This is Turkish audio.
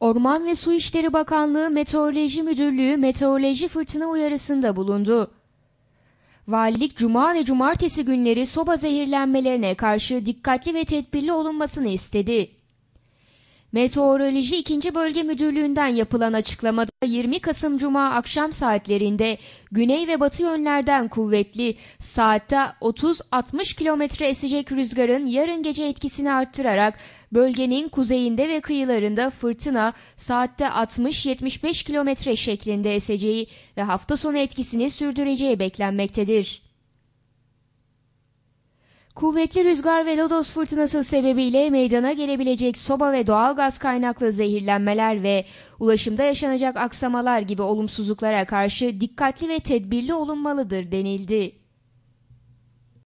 Orman ve Su İşleri Bakanlığı Meteoroloji Müdürlüğü meteoroloji fırtına uyarısında bulundu. Valilik cuma ve cumartesi günleri soba zehirlenmelerine karşı dikkatli ve tedbirli olunmasını istedi. Meteoroloji 2. Bölge Müdürlüğü'nden yapılan açıklamada 20 Kasım Cuma akşam saatlerinde güney ve batı yönlerden kuvvetli saatte 30-60 km esecek rüzgarın yarın gece etkisini arttırarak bölgenin kuzeyinde ve kıyılarında fırtına saatte 60-75 km şeklinde eseceği ve hafta sonu etkisini sürdüreceği beklenmektedir. Kuvvetli rüzgar ve lodos fırtınası sebebiyle meydana gelebilecek soba ve doğalgaz kaynaklı zehirlenmeler ve ulaşımda yaşanacak aksamalar gibi olumsuzluklara karşı dikkatli ve tedbirli olunmalıdır denildi.